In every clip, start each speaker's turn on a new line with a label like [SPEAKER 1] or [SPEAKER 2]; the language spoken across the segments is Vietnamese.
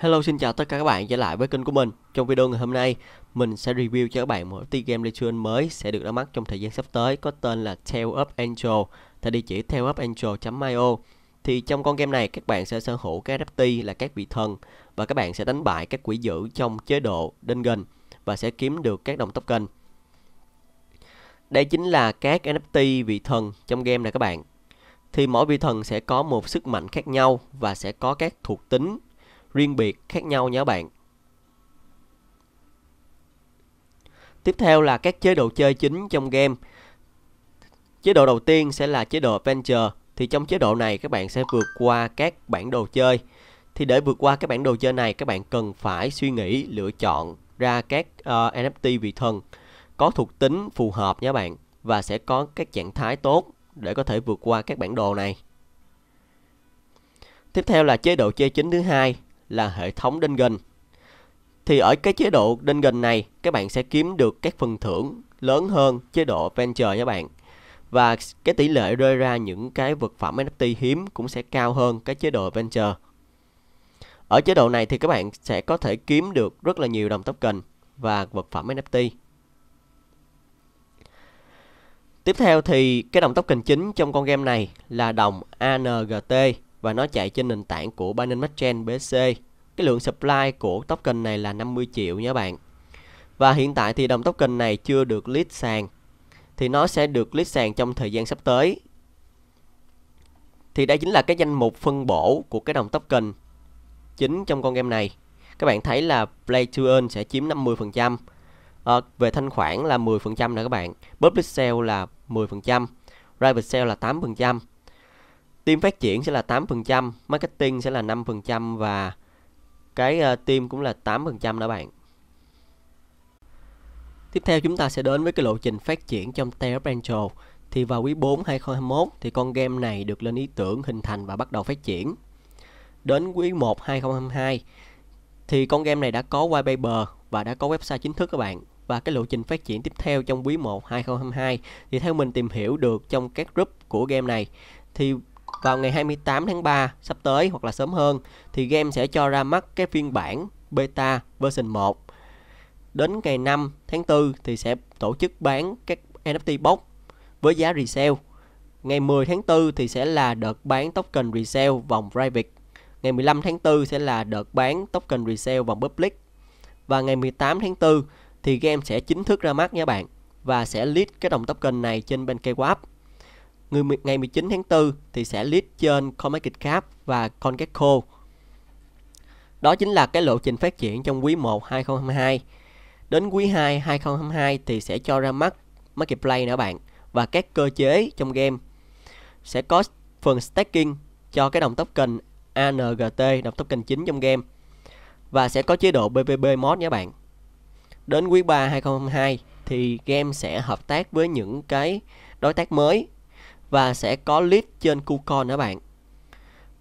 [SPEAKER 1] Hello xin chào tất cả các bạn trở lại với kênh của mình Trong video ngày hôm nay mình sẽ review cho các bạn một tí game Legion mới sẽ được ra mắt trong thời gian sắp tới có tên là Tale of Angel tại địa chỉ taleofangel.io Thì trong con game này các bạn sẽ sở hữu các adapti là các vị thần và các bạn sẽ đánh bại các quỷ dữ trong chế độ Dungeon và sẽ kiếm được các đồng token Đây chính là các NFT vị thần trong game này các bạn thì mỗi vị thần sẽ có một sức mạnh khác nhau và sẽ có các thuộc tính riêng biệt khác nhau nhé bạn. Tiếp theo là các chế độ chơi chính trong game. Chế độ đầu tiên sẽ là chế độ Adventure. Thì trong chế độ này các bạn sẽ vượt qua các bản đồ chơi. Thì để vượt qua các bản đồ chơi này các bạn cần phải suy nghĩ lựa chọn ra các uh, ờ, NFT vị thần có thuộc tính phù hợp nhé bạn và sẽ có các trạng thái tốt để có thể vượt qua các bản đồ này. Tiếp theo là chế độ chơi chính thứ hai là hệ thống đinh gần. Thì ở cái chế độ đinh gần này, các bạn sẽ kiếm được các phần thưởng lớn hơn chế độ Venture nha bạn. Và cái tỷ lệ rơi ra những cái vật phẩm NFT hiếm cũng sẽ cao hơn cái chế độ Venture. Ở chế độ này thì các bạn sẽ có thể kiếm được rất là nhiều đồng token và vật phẩm NFT. Tiếp theo thì cái đồng token chính trong con game này là đồng ANGT và nó chạy trên nền tảng của Binance Smart Chain BSC. Cái lượng supply của token này là 50 triệu nha bạn. Và hiện tại thì đồng token này chưa được list sàn. Thì nó sẽ được list sàn trong thời gian sắp tới. Thì đây chính là cái danh mục phân bổ của cái đồng token chính trong con game này. Các bạn thấy là Play to Earn sẽ chiếm 50%. À, ờ, về thanh khoản là 10% nữa các bạn. Public sale là 10%, private sale là 8% team phát triển sẽ là 8%, marketing sẽ là 5% và cái uh, team cũng là 8% đó bạn. Tiếp theo chúng ta sẽ đến với cái lộ trình phát triển trong Terra Angel. Thì vào quý 4 2021 thì con game này được lên ý tưởng hình thành và bắt đầu phát triển. Đến quý 1 2022 thì con game này đã có white paper và đã có website chính thức các bạn. Và cái lộ trình phát triển tiếp theo trong quý 1 2022 thì theo mình tìm hiểu được trong các group của game này thì vào ngày 28 tháng 3 sắp tới hoặc là sớm hơn thì game sẽ cho ra mắt cái phiên bản beta version 1. Đến ngày 5 tháng 4 thì sẽ tổ chức bán các NFT box với giá resale. Ngày 10 tháng 4 thì sẽ là đợt bán token resale vòng private. Ngày 15 tháng 4 sẽ là đợt bán token resale vòng public. Và ngày 18 tháng 4 thì game sẽ chính thức ra mắt nha bạn và sẽ list cái đồng token này trên bên KWAP người ngày 19 tháng 4 thì sẽ list trên CoinMarketCap và CoinGecko. Đó chính là cái lộ trình phát triển trong quý 1 2022. Đến quý 2 2022 thì sẽ cho ra mắt Marketplace nữa bạn và các cơ chế trong game. Sẽ có phần staking cho cái đồng token ANGT, đồng token chính trong game và sẽ có chế độ PVP mod nha bạn. Đến quý 3 2022 thì game sẽ hợp tác với những cái đối tác mới và sẽ có list trên KuCoin các bạn.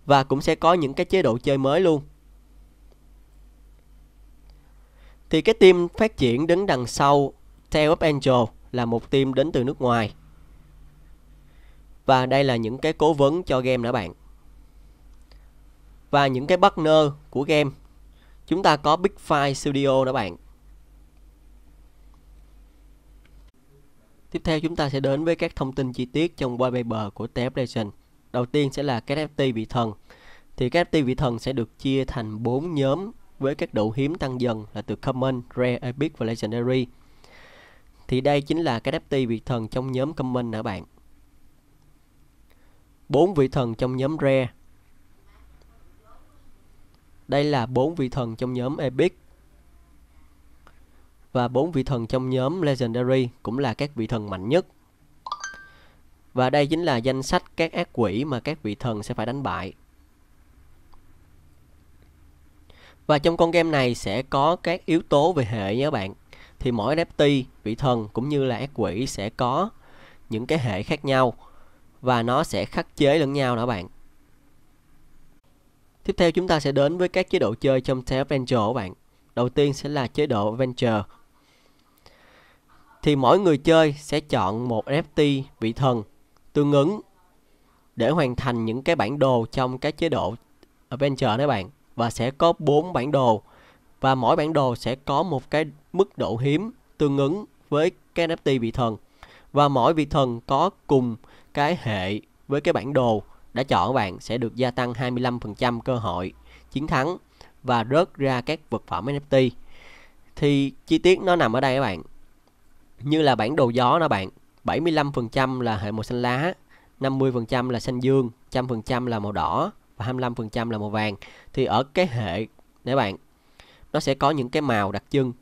[SPEAKER 1] Và cũng sẽ có những cái chế độ chơi mới luôn. Thì cái team phát triển đứng đằng sau Tail of Angel là một team đến từ nước ngoài. Và đây là những cái cố vấn cho game nữa bạn. Và những cái partner của game. Chúng ta có Big Five Studio nữa bạn. Tiếp theo chúng ta sẽ đến với các thông tin chi tiết trong whitepaper của TFLation. Đầu tiên sẽ là các FT vị thần. Thì các FT vị thần sẽ được chia thành 4 nhóm với các độ hiếm tăng dần là từ Common, Rare, Epic và Legendary. Thì đây chính là các FT vị thần trong nhóm Common nè bạn. 4 vị thần trong nhóm Rare. Đây là 4 vị thần trong nhóm Epic và bốn vị thần trong nhóm Legendary cũng là các vị thần mạnh nhất. Và đây chính là danh sách các ác quỷ mà các vị thần sẽ phải đánh bại. Và trong con game này sẽ có các yếu tố về hệ nha các bạn. Thì mỗi NFT, vị thần cũng như là ác quỷ sẽ có những cái hệ khác nhau và nó sẽ khắc chế lẫn nhau đó bạn. Tiếp theo chúng ta sẽ đến với các chế độ chơi trong Tales Adventure các bạn. Đầu tiên sẽ là chế độ Adventure thì mỗi người chơi sẽ chọn một NFT vị thần tương ứng để hoàn thành những cái bản đồ trong cái chế độ Adventure đấy bạn và sẽ có 4 bản đồ và mỗi bản đồ sẽ có một cái mức độ hiếm tương ứng với cái NFT vị thần và mỗi vị thần có cùng cái hệ với cái bản đồ đã chọn bạn sẽ được gia tăng 25% cơ hội chiến thắng và rớt ra các vật phẩm NFT thì chi tiết nó nằm ở đây các bạn như là bản đồ gió đó bạn 75% là hệ màu xanh lá 50% là xanh dương 100% là màu đỏ và 25% là màu vàng thì ở cái hệ để bạn nó sẽ có những cái màu đặc trưng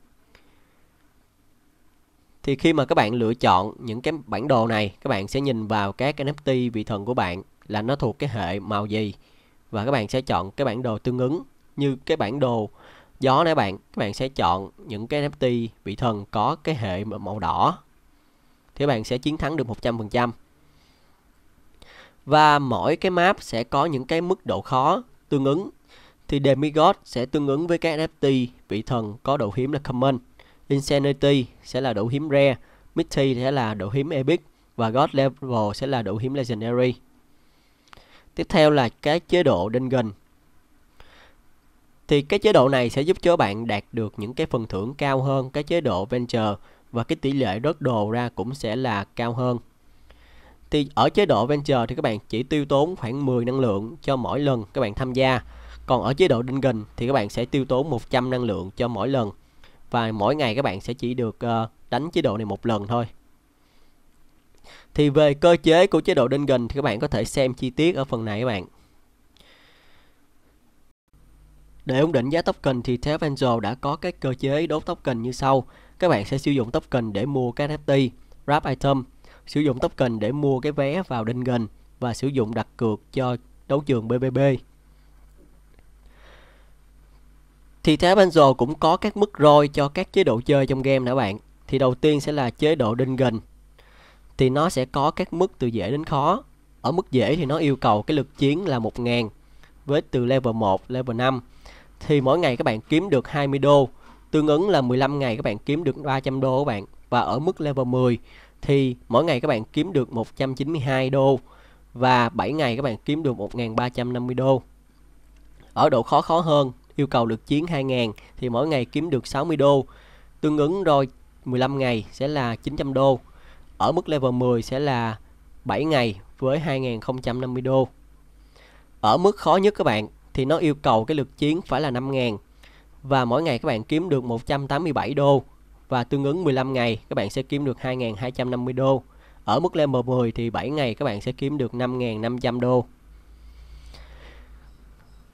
[SPEAKER 1] thì khi mà các bạn lựa chọn những cái bản đồ này các bạn sẽ nhìn vào các NFT vị thần của bạn là nó thuộc cái hệ màu gì và các bạn sẽ chọn cái bản đồ tương ứng như cái bản đồ do nè bạn các bạn sẽ chọn những cái NFT vị thần có cái hệ màu đỏ thì bạn sẽ chiến thắng được 100% và mỗi cái map sẽ có những cái mức độ khó tương ứng thì Demigod sẽ tương ứng với các NFT vị thần có độ hiếm là Common Insanity sẽ là độ hiếm Rare mythy sẽ là độ hiếm Epic và God Level sẽ là độ hiếm Legendary Tiếp theo là cái chế độ Dungeon thì cái chế độ này sẽ giúp cho bạn đạt được những cái phần thưởng cao hơn cái chế độ venture và cái tỷ lệ rớt đồ ra cũng sẽ là cao hơn. Thì ở chế độ venture thì các bạn chỉ tiêu tốn khoảng 10 năng lượng cho mỗi lần các bạn tham gia. Còn ở chế độ đinh gần thì các bạn sẽ tiêu tốn 100 năng lượng cho mỗi lần. Và mỗi ngày các bạn sẽ chỉ được ờ, đánh chế độ này một lần thôi. Thì về cơ chế của chế độ đinh gần thì các bạn có thể xem chi tiết ở phần này các bạn. Để ổn định giá token thì Theft Angel đã có cái cơ chế đốt token như sau. Các bạn sẽ sử dụng token để mua cái NFT, wrap item, sử dụng token để mua cái vé vào đinh gần và sử dụng đặt cược cho đấu trường BBB. Thì Theft Angel cũng có các mức roi cho các chế độ chơi trong game nữa bạn. Thì đầu tiên sẽ là chế độ đinh gần. Thì nó sẽ có các mức từ dễ đến khó. Ở mức dễ thì nó yêu cầu cái lực chiến là 1000 với từ level 1, level 5 thì mỗi ngày các bạn kiếm được 20 đô tương ứng là 15 ngày các bạn kiếm được 300 đô các bạn và ở mức level 10 thì mỗi ngày các bạn kiếm được 192 đô và 7 ngày các bạn kiếm được 1350 đô ở độ khó khó hơn yêu cầu được chiến 2000 thì mỗi ngày kiếm được 60 đô tương ứng rồi 15 ngày sẽ là 900 đô ở mức level 10 sẽ là 7 ngày với 2050 đô ở mức khó nhất các bạn thì nó yêu cầu cái lực chiến phải là 5.000 và mỗi ngày các bạn kiếm được 187 đô và tương ứng 15 ngày các bạn sẽ kiếm được 2.250 đô ở mức level 10 thì 7 ngày các bạn sẽ kiếm được 5.500 đô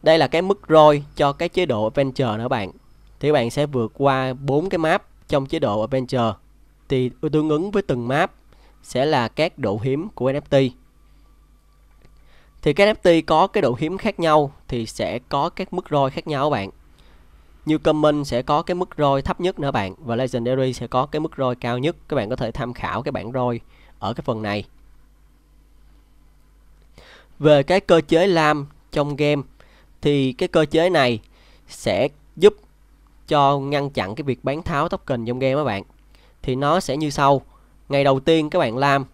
[SPEAKER 1] đây là cái mức roi cho cái chế độ Adventure nữa bạn thì bạn sẽ vượt qua bốn cái map trong chế độ Adventure thì tương ứng với từng map sẽ là các độ hiếm của NFT thì các NFT có cái độ hiếm khác nhau thì sẽ có các mức ROI khác nhau các bạn như Common sẽ có cái mức ROI thấp nhất nữa bạn và Legendary sẽ có cái mức ROI cao nhất các bạn có thể tham khảo cái bảng ROI ở cái phần này về cái cơ chế lam trong game thì cái cơ chế này sẽ giúp cho ngăn chặn cái việc bán tháo token trong game các bạn thì nó sẽ như sau ngày đầu tiên các bạn làm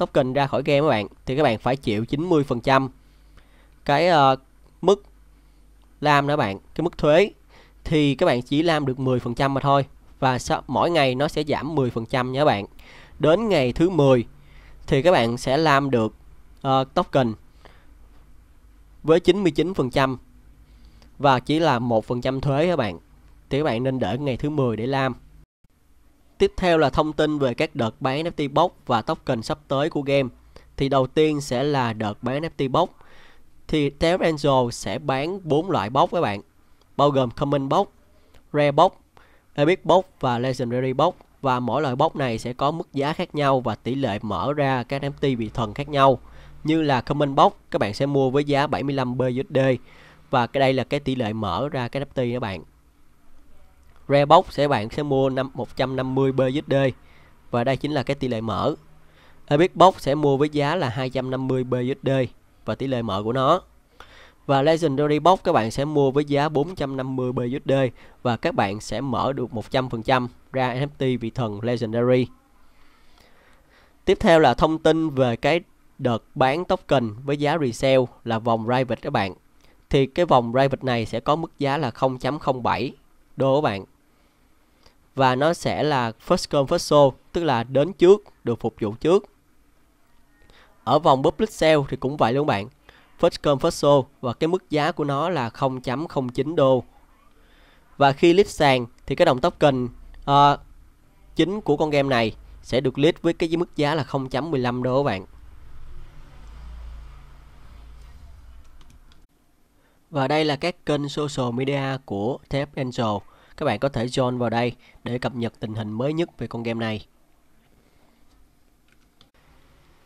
[SPEAKER 1] token ra khỏi game các bạn thì các bạn phải chịu 90% cái uh, mức làm đó bạn, cái mức thuế thì các bạn chỉ làm được 10% mà thôi và sau, mỗi ngày nó sẽ giảm 10% nha bạn. Đến ngày thứ 10 thì các bạn sẽ làm được uh, ờ, token với 99% và chỉ là 1% thuế các bạn. Thì các bạn nên đợi ngày thứ 10 để làm. Tiếp theo là thông tin về các đợt bán NFT box và token sắp tới của game. Thì đầu tiên sẽ là đợt bán NFT box. Thì Terra Angel sẽ bán 4 loại box các bạn, bao gồm Common box, Rare box, Epic box và Legendary box và mỗi loại box này sẽ có mức giá khác nhau và tỷ lệ mở ra các NFT vị thần khác nhau. Như là Common box các bạn sẽ mua với giá 75 BUSD và cái đây là cái tỷ lệ mở ra các NFT các bạn. Rare sẽ bạn sẽ mua 5, 150 BZD và đây chính là cái tỷ lệ mở. Epic sẽ mua với giá là 250 BZD và tỷ lệ mở của nó. Và Legendary box các bạn sẽ mua với giá 450 BZD và các bạn sẽ mở được 100% ra NFT vị thần Legendary. Tiếp theo là thông tin về cái đợt bán token với giá resale là vòng private các bạn. Thì cái vòng private này sẽ có mức giá là 0.07 đô các bạn và nó sẽ là first come first serve tức là đến trước được phục vụ trước ở vòng public sale thì cũng vậy luôn bạn first come first serve và cái mức giá của nó là 0.09 đô và khi list sàn thì cái đồng token uh, ờ, chính của con game này sẽ được list với cái mức giá là 0.15 đô các bạn Và đây là các kênh social media của Tap Angel các bạn có thể join vào đây để cập nhật tình hình mới nhất về con game này.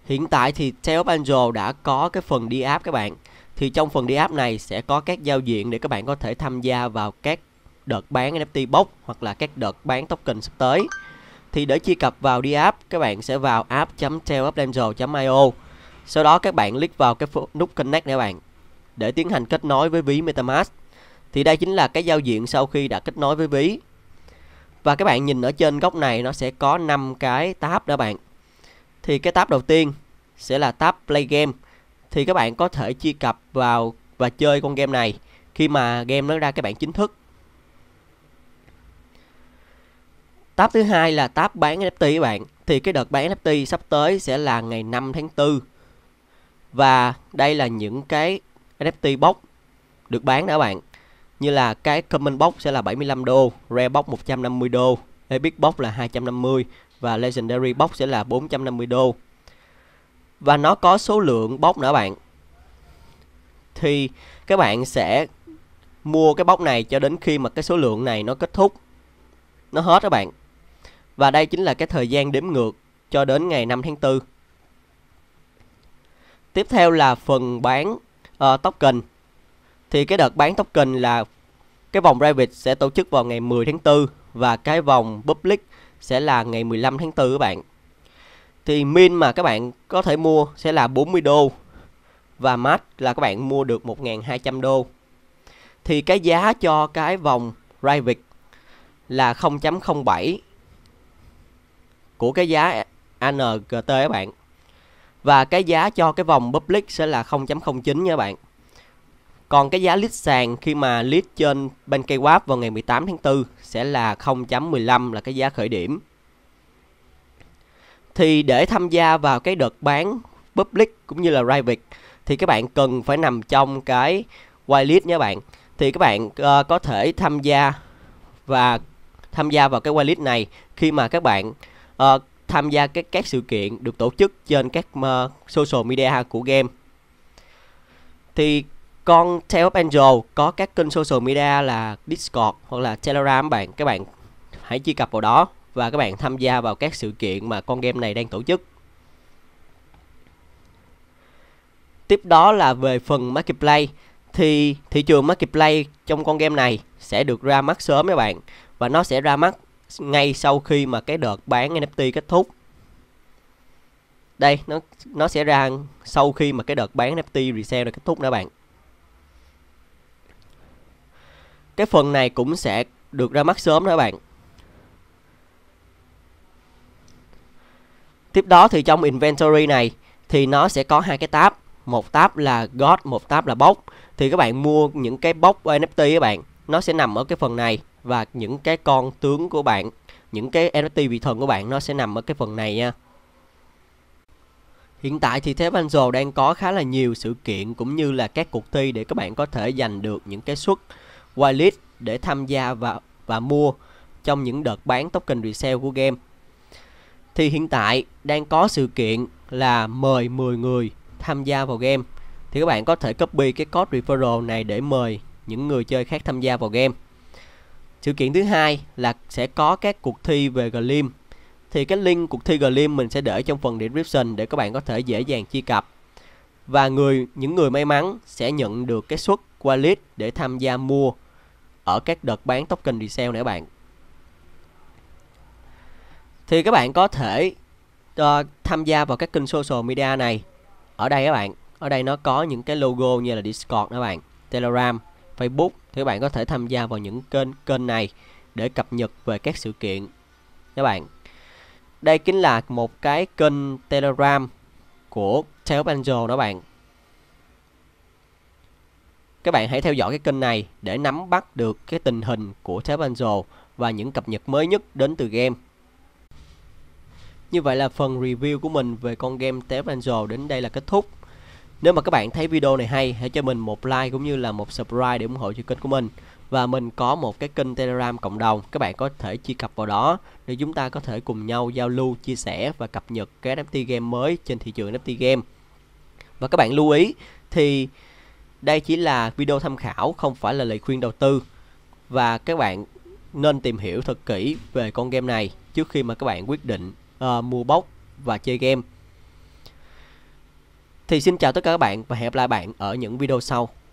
[SPEAKER 1] Hiện tại thì Tails Angel đã có cái phần đi app các bạn. Thì trong phần đi app này sẽ có các giao diện để các bạn có thể tham gia vào các đợt bán NFT box hoặc là các đợt bán token sắp tới. Thì để truy cập vào đi app, các bạn sẽ vào app.tailupangel.io. Sau đó các bạn click vào cái nút connect để bạn để tiến hành kết nối với ví MetaMask. Thì đây chính là cái giao diện sau khi đã kết nối với ví. Và các bạn nhìn ở trên góc này nó sẽ có 5 cái tab đó bạn. Thì cái tab đầu tiên sẽ là tab play game. Thì các bạn có thể truy cập vào và chơi con game này khi mà game nó ra các bạn chính thức. Tab thứ hai là tab bán NFT các bạn. Thì cái đợt bán NFT sắp tới sẽ là ngày 5 tháng 4. Và đây là những cái NFT box được bán đó bạn như là cái common box sẽ là 75 đô, rare box 150 đô, epic box là 250 và legendary box sẽ là 450 đô. Và nó có số lượng box nữa bạn. Thì các bạn sẽ mua cái box này cho đến khi mà cái số lượng này nó kết thúc. Nó hết các bạn. Và đây chính là cái thời gian đếm ngược cho đến ngày 5 tháng 4. Tiếp theo là phần bán uh, token thì cái đợt bán token là cái vòng private sẽ tổ chức vào ngày 10 tháng 4 và cái vòng public sẽ là ngày 15 tháng 4 các bạn. Thì min mà các bạn có thể mua sẽ là 40 đô và max là các bạn mua được 1.200 đô. Thì cái giá cho cái vòng private là 0.07 của cái giá ANGT các bạn. Và cái giá cho cái vòng public sẽ là 0.09 nha các bạn. Còn cái giá lít sàn khi mà lít trên bên cây quáp vào ngày 18 tháng 4 sẽ là 0.15 là cái giá khởi điểm. Thì để tham gia vào cái đợt bán public cũng như là private thì các bạn cần phải nằm trong cái whitelist nha bạn. Thì các bạn uh, có thể tham gia và tham gia vào cái whitelist này khi mà các bạn uh, tham gia các các sự kiện được tổ chức trên các uh, social media của game. Thì con Tales Angel có các kênh social media là Discord hoặc là Telegram bạn các bạn hãy truy cập vào đó và các bạn tham gia vào các sự kiện mà con game này đang tổ chức tiếp đó là về phần marketplace thì thị trường marketplace trong con game này sẽ được ra mắt sớm các bạn và nó sẽ ra mắt ngay sau khi mà cái đợt bán NFT kết thúc đây nó nó sẽ ra sau khi mà cái đợt bán NFT resale này kết thúc đó bạn cái phần này cũng sẽ được ra mắt sớm đó các bạn tiếp đó thì trong inventory này thì nó sẽ có hai cái tab một tab là God một tab là bốc. thì các bạn mua những cái bốc NFT các bạn nó sẽ nằm ở cái phần này và những cái con tướng của bạn những cái NFT vị thần của bạn nó sẽ nằm ở cái phần này nha Hiện tại thì thế Angel đang có khá là nhiều sự kiện cũng như là các cuộc thi để các bạn có thể giành được những cái suất wallet để tham gia và và mua trong những đợt bán token resale của game. Thì hiện tại đang có sự kiện là mời 10 người tham gia vào game. Thì các bạn có thể copy cái code referral này để mời những người chơi khác tham gia vào game. Sự kiện thứ hai là sẽ có các cuộc thi về Gleam. Thì cái link cuộc thi Gleam mình sẽ để trong phần description để các bạn có thể dễ dàng truy cập. Và người những người may mắn sẽ nhận được cái suất wallet để tham gia mua ở các đợt bán token resale này bạn thì các bạn có thể uh, tham gia vào các kênh social media này ở đây các bạn ở đây nó có những cái logo như là Discord các bạn Telegram Facebook thì các bạn có thể tham gia vào những kênh kênh này để cập nhật về các sự kiện các bạn đây chính là một cái kênh Telegram của Tails Angel đó bạn các bạn hãy theo dõi cái kênh này để nắm bắt được cái tình hình của Thép Angel và những cập nhật mới nhất đến từ game. Như vậy là phần review của mình về con game Thép Angel đến đây là kết thúc. Nếu mà các bạn thấy video này hay, hãy cho mình một like cũng như là một subscribe để ủng hộ cho kênh của mình. Và mình có một cái kênh Telegram cộng đồng, các bạn có thể truy cập vào đó để chúng ta có thể cùng nhau giao lưu, chia sẻ và cập nhật cái NFT game mới trên thị trường NFT game. Và các bạn lưu ý thì đây chỉ là video tham khảo, không phải là lời khuyên đầu tư. Và các bạn nên tìm hiểu thật kỹ về con game này trước khi mà các bạn quyết định uh, mua bốc và chơi game. Thì xin chào tất cả các bạn và hẹn gặp lại bạn ở những video sau.